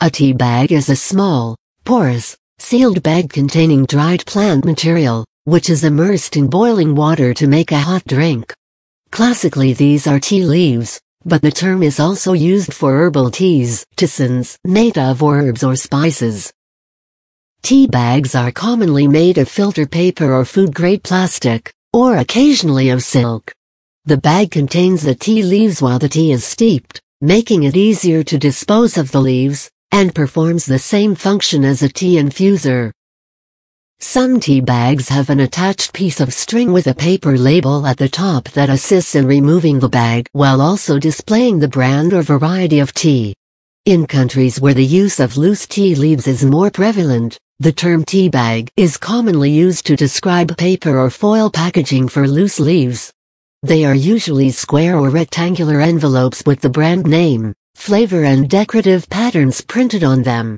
A tea bag is a small, porous, sealed bag containing dried plant material, which is immersed in boiling water to make a hot drink. Classically these are tea leaves, but the term is also used for herbal teas, tisans, made of herbs or spices. Tea bags are commonly made of filter paper or food-grade plastic, or occasionally of silk. The bag contains the tea leaves while the tea is steeped, making it easier to dispose of the leaves, and performs the same function as a tea infuser. Some tea bags have an attached piece of string with a paper label at the top that assists in removing the bag while also displaying the brand or variety of tea. In countries where the use of loose tea leaves is more prevalent, the term tea bag is commonly used to describe paper or foil packaging for loose leaves. They are usually square or rectangular envelopes with the brand name, flavor and decorative patterns printed on them.